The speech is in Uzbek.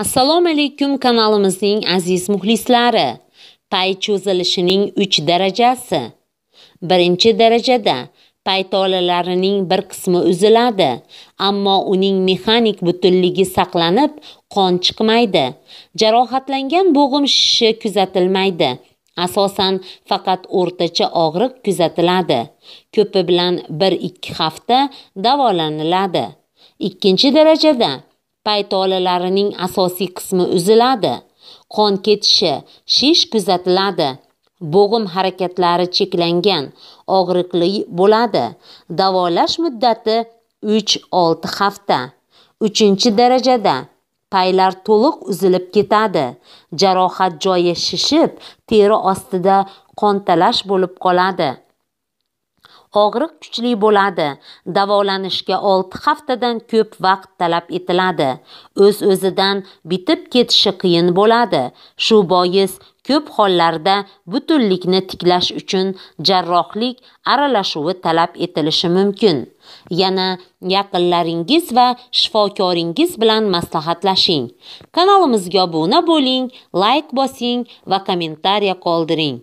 assalomu alaykum kanalimizning aziz muxlislari pay cho'zilishining 3 darajasi 1 darajada pay tolalarining bir qismi uziladi ammo uning mexanik butunligi saqlanib qon chiqmaydi jarohatlangan bo'g'im shishi kuzatilmaydi asosan faqat o'rtacha og'riq kuzatiladi ko'pi bilan 1-2 hafta davolaniladi 2 darajada paytolalarining asosiy qismi uziladi qon ketishi shish kuzatiladi bo'g'im harakatlari cheklangan og'riqli bo'ladi davolash muddati 3-6 hafta 3 darajada paylar to'liq uzilib ketadi jarohat joyi shishib teri ostida qontalash bo'lib qoladi og'riq kuchli bo'ladi davolanishga 6 haftadan ko'p vaqt talab etiladi o'z Öz o'zidan bitib ketishi qiyin bo'ladi shu bois ko'p hollarda butunlikni tiklash uchun jarrohlik aralashuvi talab etilishi mumkin yana yaqinlaringiz va shifokoringiz bilan maslahatlashing kanalimizga obuna bo'ling layk like bosing va kommentariya qoldiring